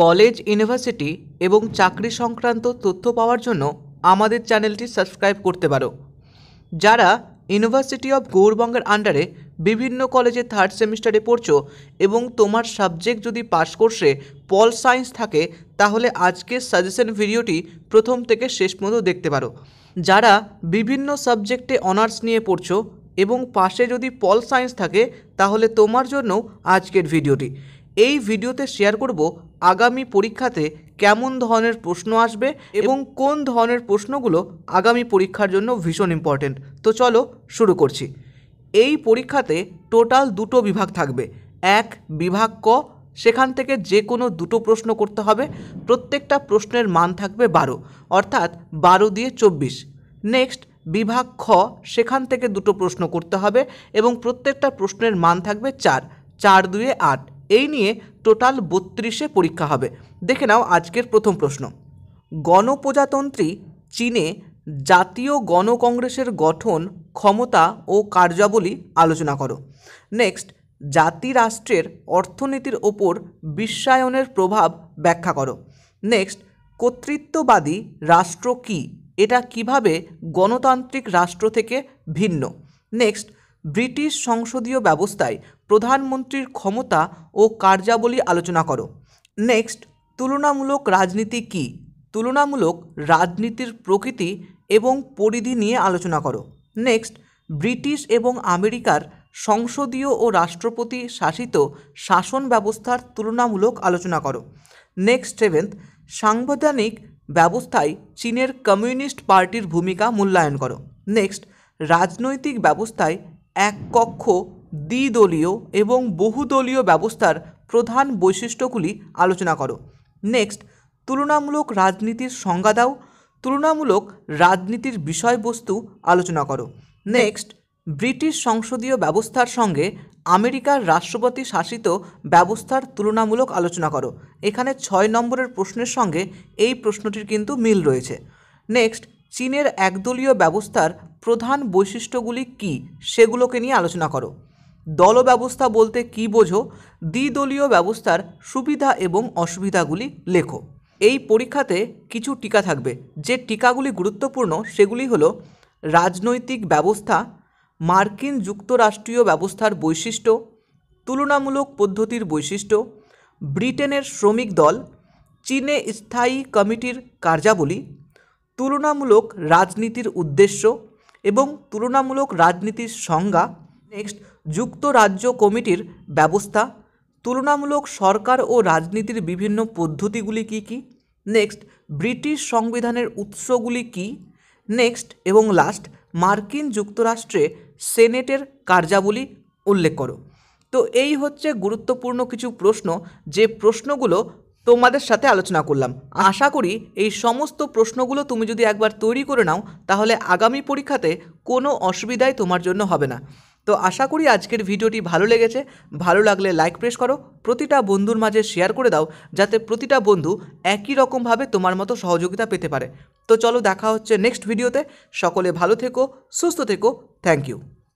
college university এবং চাকরি সংক্রান্ত তথ্য পাওয়ার জন্য আমাদের চ্যানেলটি সাবস্ক্রাইব করতে পারো যারা ইউনিভার্সিটি অফ গৌরবঙ্গের আন্ডারে বিভিন্ন কলেজে থার্ড সেমিস্টারে পড়ছো এবং তোমার সাবজেক্ট যদি পাস কোর্সে পল সায়েন্স থাকে তাহলে আজকের সাজেশন ভিডিওটি প্রথম থেকে শেষ পর্যন্ত দেখতে পারো যারা বিভিন্ন সাবজেক্টে অনার্স নিয়ে পড়ছো এবং পাশে যদি পল সায়েন্স থাকে তাহলে তোমার জন্য আজকের ভিডিওটি এই ভিডিওতে শেয়ার করব আগামী পরীক্ষাতে কেমন ধরনের প্রশ্ন আসবে এবং কোন ধরনের প্রশ্নগুলো আগামী পরীক্ষার জন্য ভীষণ ইম্পর্টেন্ট তো চলো শুরু করছি এই পরীক্ষাতে টোটাল দুটো বিভাগ থাকবে এক বিভাগ ক সেখান থেকে যে কোনো দুটো প্রশ্ন করতে হবে প্রত্যেকটা প্রশ্নের মান থাকবে বারো অর্থাৎ বারো দিয়ে চব্বিশ নেক্সট বিভাগ খ সেখান থেকে দুটো প্রশ্ন করতে হবে এবং প্রত্যেকটা প্রশ্নের মান থাকবে চার চার দুয়ে আট এই নিয়ে টোটাল বত্রিশে পরীক্ষা হবে দেখে নাও আজকের প্রথম প্রশ্ন গণপ্রজাতন্ত্রী চীনে জাতীয় গণকংগ্রেসের গঠন ক্ষমতা ও কার্যাবলী আলোচনা করো নেক্সট জাতি রাষ্ট্রের অর্থনীতির ওপর বিশ্বায়নের প্রভাব ব্যাখ্যা করো নেক্সট কর্তৃত্ববাদী রাষ্ট্র কি এটা কিভাবে গণতান্ত্রিক রাষ্ট্র থেকে ভিন্ন নেক্সট ব্রিটিশ সংসদীয় ব্যবস্থায় প্রধানমন্ত্রীর ক্ষমতা ও কার্যাবলী আলোচনা করো নেক্সট তুলনামূলক রাজনীতি কি তুলনামূলক রাজনীতির প্রকৃতি এবং পরিধি নিয়ে আলোচনা করো নেক্সট ব্রিটিশ এবং আমেরিকার সংসদীয় ও রাষ্ট্রপতি শাসিত শাসন ব্যবস্থার তুলনামূলক আলোচনা করো নেক্সট সেভেন্থ সাংবিধানিক ব্যবস্থায় চীনের কমিউনিস্ট পার্টির ভূমিকা মূল্যায়ন করো নেক্সট রাজনৈতিক ব্যবস্থায় এক কক্ষ দ্বিদলীয় এবং বহুদলীয় ব্যবস্থার প্রধান বৈশিষ্ট্যগুলি আলোচনা করো নেক্সট তুলনামূলক রাজনীতির সংজ্ঞা দাও তুলনামূলক রাজনীতির বিষয়বস্তু আলোচনা করো নেক্সট ব্রিটিশ সংসদীয় ব্যবস্থার সঙ্গে আমেরিকার রাষ্ট্রপতি শাসিত ব্যবস্থার তুলনামূলক আলোচনা করো এখানে ছয় নম্বরের প্রশ্নের সঙ্গে এই প্রশ্নটির কিন্তু মিল রয়েছে নেক্সট চীনের একদলীয় ব্যবস্থার প্রধান বৈশিষ্ট্যগুলি কি সেগুলোকে নিয়ে আলোচনা করো দল ব্যবস্থা বলতে কি বোঝো দ্বিদলীয় ব্যবস্থার সুবিধা এবং অসুবিধাগুলি লেখো এই পরীক্ষাতে কিছু টিকা থাকবে যে টিকাগুলি গুরুত্বপূর্ণ সেগুলি হলো রাজনৈতিক ব্যবস্থা মার্কিন যুক্তরাষ্ট্রীয় ব্যবস্থার বৈশিষ্ট্য তুলনামূলক পদ্ধতির বৈশিষ্ট্য ব্রিটেনের শ্রমিক দল চীনে স্থায়ী কমিটির কার্যাবলী তুলনামূলক রাজনীতির উদ্দেশ্য এবং তুলনামূলক রাজনীতির সংজ্ঞা নেক্সট যুক্তরাজ্য কমিটির ব্যবস্থা তুলনামূলক সরকার ও রাজনীতির বিভিন্ন পদ্ধতিগুলি কি কি নেক্সট ব্রিটিশ সংবিধানের উৎসগুলি কি নেক্সট এবং লাস্ট মার্কিন যুক্তরাষ্ট্রে সেনেটের কার্যাবলী উল্লেখ করো তো এই হচ্ছে গুরুত্বপূর্ণ কিছু প্রশ্ন যে প্রশ্নগুলো তোমাদের সাথে আলোচনা করলাম আশা করি এই সমস্ত প্রশ্নগুলো তুমি যদি একবার তৈরি করে নাও তাহলে আগামী পরীক্ষাতে কোনো অসুবিধাই তোমার জন্য হবে না তো আশা করি আজকের ভিডিওটি ভালো লেগেছে ভালো লাগলে লাইক প্রেস করো প্রতিটা বন্ধুর মাঝে শেয়ার করে দাও যাতে প্রতিটা বন্ধু একই রকমভাবে তোমার মতো সহযোগিতা পেতে পারে তো চলো দেখা হচ্ছে নেক্সট ভিডিওতে সকলে ভালো থেকো সুস্থ থেকো থ্যাংক ইউ